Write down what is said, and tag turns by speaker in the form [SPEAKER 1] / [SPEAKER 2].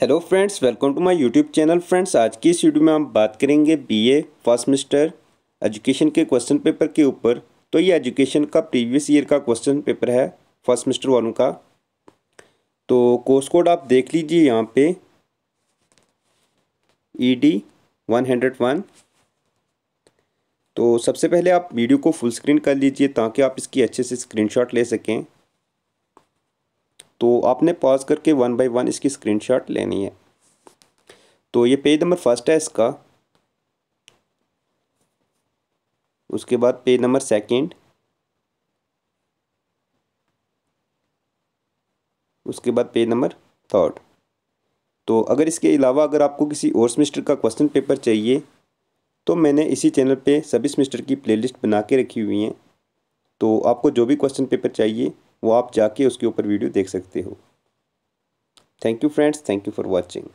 [SPEAKER 1] hello friends welcome to my YouTube channel friends आज की इस वीडियो में हम बात करेंगे बीए फर्स्ट सेमिस्टर एजुकेशन के क्वेश्चन पेपर के ऊपर तो ये एजुकेशन का प्रीवियस ईयर का क्वेश्चन पेपर है फर्स्ट सेमिस्टर वालों का तो कोर्स कोड आप देख लीजिए यहाँ पे E D one hundred one तो सबसे पहले आप वीडियो को फुल स्क्रीन कर लीजिए ताकि आप इसकी अच्छे से स्क्रीन ले सकें तो आपने पॉज करके वन बाई वन इसकी स्क्रीनशॉट लेनी है तो ये पेज नंबर फर्स्ट है इसका उसके बाद पेज नंबर सेकंड उसके बाद पेज नंबर थर्ड तो अगर इसके अलावा अगर आपको किसी और सेमेस्टर का क्वेश्चन पेपर चाहिए तो मैंने इसी चैनल पे सभी सेमेस्टर की प्लेलिस्ट बना के रखी हुई हैं तो आपको जो भी क्वेश्चन पेपर चाहिए वो आप जाके उसके ऊपर वीडियो देख सकते हो thank you friends thank you for watching